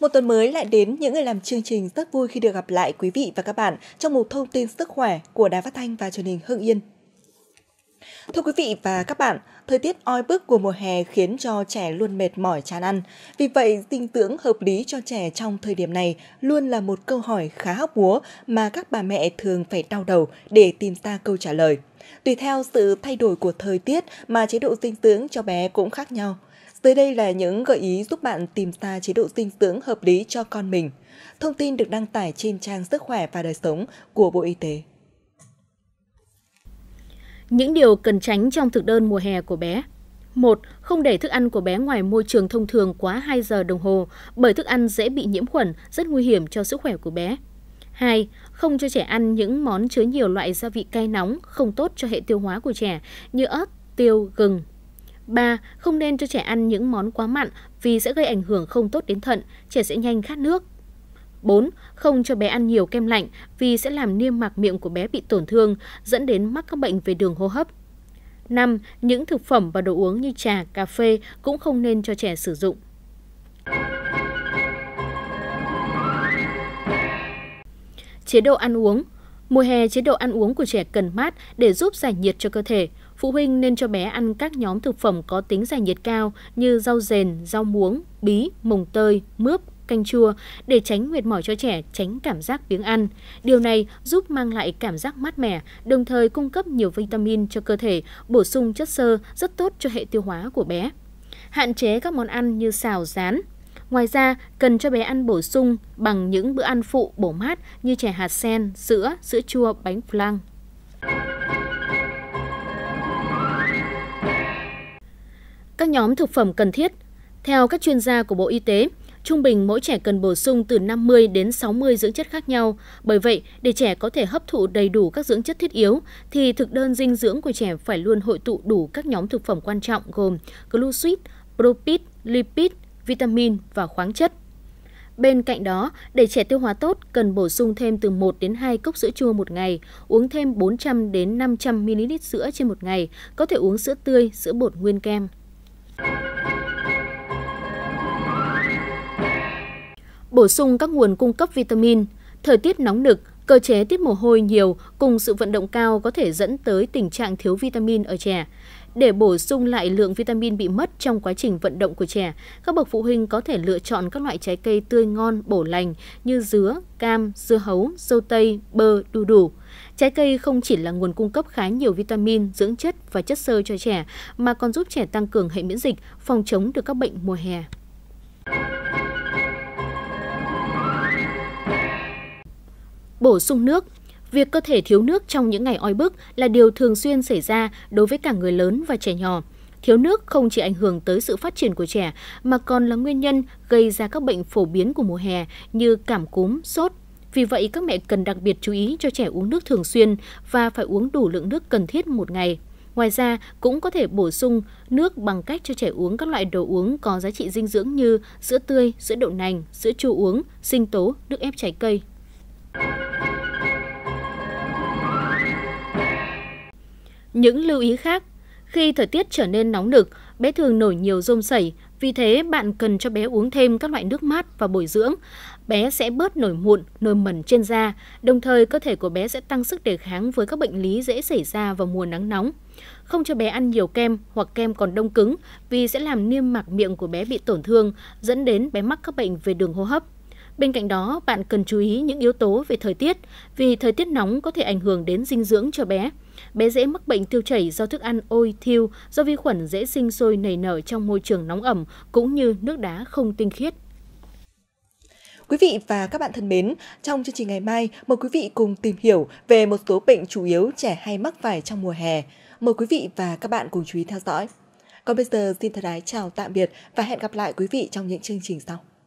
Một tuần mới lại đến, những người làm chương trình rất vui khi được gặp lại quý vị và các bạn trong một thông tin sức khỏe của Đài Phát Thanh và truyền hình Hưng Yên. Thưa quý vị và các bạn, thời tiết oi bức của mùa hè khiến cho trẻ luôn mệt mỏi chán ăn. Vì vậy, dinh dưỡng hợp lý cho trẻ trong thời điểm này luôn là một câu hỏi khá hóc búa mà các bà mẹ thường phải đau đầu để tìm ra câu trả lời. Tùy theo sự thay đổi của thời tiết mà chế độ dinh dưỡng cho bé cũng khác nhau. Dưới đây là những gợi ý giúp bạn tìm ra chế độ dinh dưỡng hợp lý cho con mình. Thông tin được đăng tải trên trang Sức khỏe và đời sống của Bộ Y tế. Những điều cần tránh trong thực đơn mùa hè của bé 1. Không để thức ăn của bé ngoài môi trường thông thường quá 2 giờ đồng hồ, bởi thức ăn dễ bị nhiễm khuẩn, rất nguy hiểm cho sức khỏe của bé. 2. Không cho trẻ ăn những món chứa nhiều loại gia vị cay nóng không tốt cho hệ tiêu hóa của trẻ như ớt, tiêu, gừng, 3. Không nên cho trẻ ăn những món quá mặn vì sẽ gây ảnh hưởng không tốt đến thận, trẻ sẽ nhanh khát nước. 4. Không cho bé ăn nhiều kem lạnh vì sẽ làm niêm mạc miệng của bé bị tổn thương, dẫn đến mắc các bệnh về đường hô hấp. 5. Những thực phẩm và đồ uống như trà, cà phê cũng không nên cho trẻ sử dụng. Chế độ ăn uống Mùa hè, chế độ ăn uống của trẻ cần mát để giúp giải nhiệt cho cơ thể phụ huynh nên cho bé ăn các nhóm thực phẩm có tính giải nhiệt cao như rau dền, rau muống, bí, mồng tơi, mướp, canh chua để tránh mệt mỏi cho trẻ, tránh cảm giác biếng ăn. Điều này giúp mang lại cảm giác mát mẻ, đồng thời cung cấp nhiều vitamin cho cơ thể, bổ sung chất xơ rất tốt cho hệ tiêu hóa của bé. Hạn chế các món ăn như xào, rán, Ngoài ra, cần cho bé ăn bổ sung bằng những bữa ăn phụ bổ mát như chè hạt sen, sữa, sữa chua, bánh flan. các nhóm thực phẩm cần thiết. Theo các chuyên gia của Bộ Y tế, trung bình mỗi trẻ cần bổ sung từ 50 đến 60 dưỡng chất khác nhau. Bởi vậy, để trẻ có thể hấp thụ đầy đủ các dưỡng chất thiết yếu, thì thực đơn dinh dưỡng của trẻ phải luôn hội tụ đủ các nhóm thực phẩm quan trọng gồm glucid, propit, lipid, vitamin và khoáng chất. Bên cạnh đó, để trẻ tiêu hóa tốt, cần bổ sung thêm từ 1 đến 2 cốc sữa chua một ngày, uống thêm 400 đến 500 ml sữa trên một ngày, có thể uống sữa tươi, sữa bột nguyên kem. Bổ sung các nguồn cung cấp vitamin, thời tiết nóng nực, cơ chế tiết mồ hôi nhiều cùng sự vận động cao có thể dẫn tới tình trạng thiếu vitamin ở trẻ để bổ sung lại lượng vitamin bị mất trong quá trình vận động của trẻ. Các bậc phụ huynh có thể lựa chọn các loại trái cây tươi ngon, bổ lành như dứa, cam, dưa hấu, dâu tây, bơ, đu đủ. Trái cây không chỉ là nguồn cung cấp khá nhiều vitamin, dưỡng chất và chất xơ cho trẻ mà còn giúp trẻ tăng cường hệ miễn dịch, phòng chống được các bệnh mùa hè. Bổ sung nước Việc cơ thể thiếu nước trong những ngày oi bức là điều thường xuyên xảy ra đối với cả người lớn và trẻ nhỏ. Thiếu nước không chỉ ảnh hưởng tới sự phát triển của trẻ mà còn là nguyên nhân gây ra các bệnh phổ biến của mùa hè như cảm cúm, sốt. Vì vậy các mẹ cần đặc biệt chú ý cho trẻ uống nước thường xuyên và phải uống đủ lượng nước cần thiết một ngày. Ngoài ra, cũng có thể bổ sung nước bằng cách cho trẻ uống các loại đồ uống có giá trị dinh dưỡng như sữa tươi, sữa đậu nành, sữa chua uống, sinh tố, nước ép trái cây, Những lưu ý khác, khi thời tiết trở nên nóng nực, bé thường nổi nhiều rôm sẩy, vì thế bạn cần cho bé uống thêm các loại nước mát và bồi dưỡng. Bé sẽ bớt nổi mụn, nổi mẩn trên da, đồng thời cơ thể của bé sẽ tăng sức đề kháng với các bệnh lý dễ xảy ra vào mùa nắng nóng. Không cho bé ăn nhiều kem hoặc kem còn đông cứng vì sẽ làm niêm mạc miệng của bé bị tổn thương, dẫn đến bé mắc các bệnh về đường hô hấp. Bên cạnh đó, bạn cần chú ý những yếu tố về thời tiết, vì thời tiết nóng có thể ảnh hưởng đến dinh dưỡng cho bé. Bé dễ mắc bệnh tiêu chảy do thức ăn ôi thiêu, do vi khuẩn dễ sinh sôi nảy nở trong môi trường nóng ẩm cũng như nước đá không tinh khiết. Quý vị và các bạn thân mến, trong chương trình ngày mai, mời quý vị cùng tìm hiểu về một số bệnh chủ yếu trẻ hay mắc phải trong mùa hè. Mời quý vị và các bạn cùng chú ý theo dõi. Còn bây giờ, xin thân ái chào tạm biệt và hẹn gặp lại quý vị trong những chương trình sau.